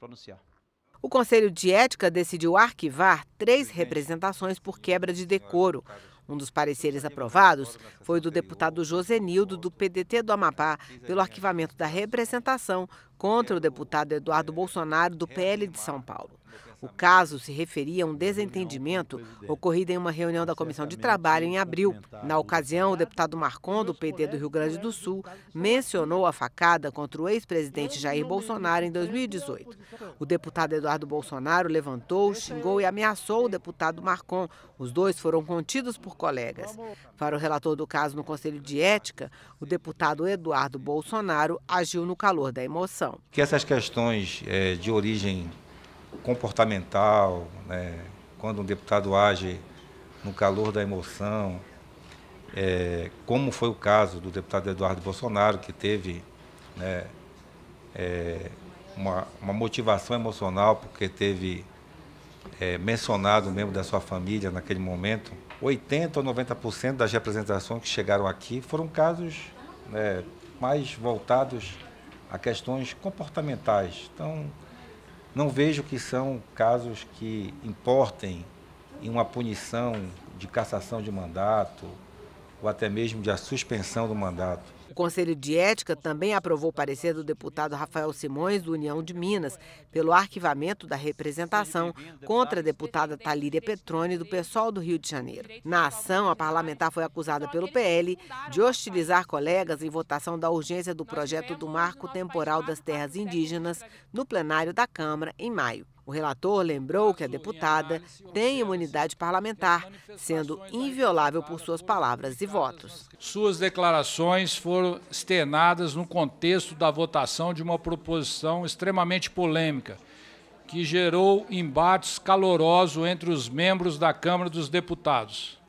pronunciar. O Conselho de Ética decidiu arquivar três representações por quebra de decoro. Um dos pareceres aprovados foi do deputado José Nildo do PDT do Amapá, pelo arquivamento da representação contra o deputado Eduardo Bolsonaro, do PL de São Paulo. O caso se referia a um desentendimento ocorrido em uma reunião da Comissão de Trabalho em abril. Na ocasião, o deputado Marcon, do PT do Rio Grande do Sul, mencionou a facada contra o ex-presidente Jair Bolsonaro em 2018. O deputado Eduardo Bolsonaro levantou, xingou e ameaçou o deputado Marcon. Os dois foram contidos por colegas. Para o relator do caso no Conselho de Ética, o deputado Eduardo Bolsonaro agiu no calor da emoção. Que essas questões é, de origem comportamental, né? quando um deputado age no calor da emoção, é, como foi o caso do deputado Eduardo Bolsonaro, que teve né, é, uma, uma, motivação emocional, porque teve é, mencionado um membro da sua família naquele momento. 80% ou 90% das representações que chegaram aqui foram casos né, mais voltados a questões comportamentais. Então, não vejo que são casos que importem em uma punição de cassação de mandato ou até mesmo de a suspensão do mandato. O Conselho de Ética também aprovou o parecer do deputado Rafael Simões, do União de Minas, pelo arquivamento da representação contra a deputada Talíria Petrone, do PSOL do Rio de Janeiro. Na ação, a parlamentar foi acusada pelo PL de hostilizar colegas em votação da urgência do projeto do Marco Temporal das Terras Indígenas no plenário da Câmara em maio. O relator lembrou que a deputada tem imunidade parlamentar, sendo inviolável por suas palavras e votos. Suas declarações foram externadas no contexto da votação de uma proposição extremamente polêmica, que gerou embates calorosos entre os membros da Câmara dos Deputados.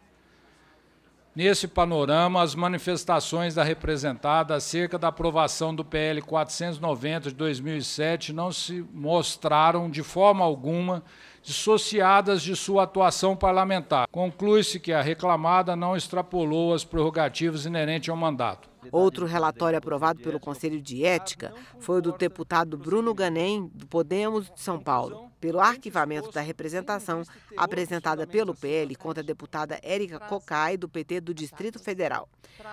Nesse panorama, as manifestações da representada acerca da aprovação do PL 490 de 2007 não se mostraram de forma alguma dissociadas de sua atuação parlamentar. Conclui-se que a reclamada não extrapolou as prerrogativas inerentes ao mandato. Outro relatório aprovado pelo Conselho de Ética foi o do deputado Bruno Ganem, do Podemos de São Paulo, pelo arquivamento da representação apresentada pelo PL contra a deputada Érica Cocai, do PT do Distrito Federal.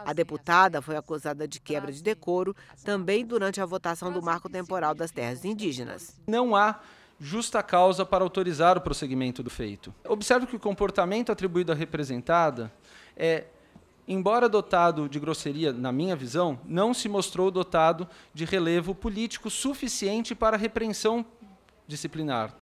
A deputada foi acusada de quebra de decoro também durante a votação do marco temporal das terras indígenas. Não há justa causa para autorizar o prosseguimento do feito. Observe que o comportamento atribuído à representada é embora dotado de grosseria, na minha visão, não se mostrou dotado de relevo político suficiente para repreensão disciplinar.